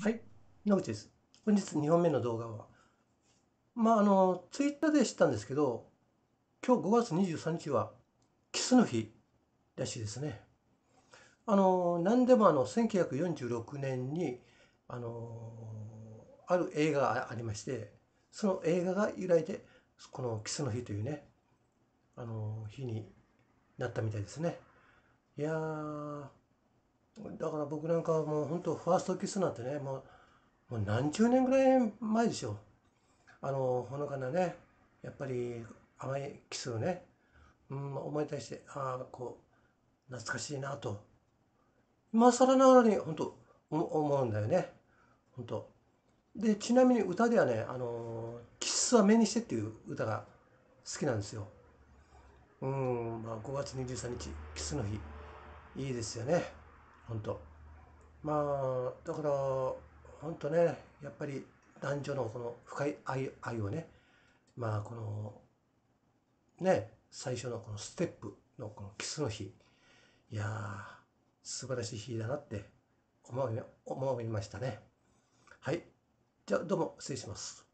はい、野口です。本日2本目の動画は、まあ、あの、ツイッターで知ったんですけど、今日5月23日はキスの日らしいですね。あの、何でもあの、1946年に、あの、ある映画がありまして、その映画が由来で、このキスの日というね、あの、日になったみたいですね。いやだから僕なんかもう本当ファーストキスなんてねもうもう何十年ぐらい前でしょあのほのかなねやっぱり甘いキスをね、うん、思い出してああこう懐かしいなと今更ながらに本当思うんだよね本当でちなみに歌ではね「あのキスは目にして」っていう歌が好きなんですようん、まあ、5月23日キスの日いいですよね本当まあだから本当ねやっぱり男女のこの深い愛愛をねまあこのね最初のこのステップのこのキスの日いやー素晴らしい日だなって思いましたねはいじゃあどうも失礼します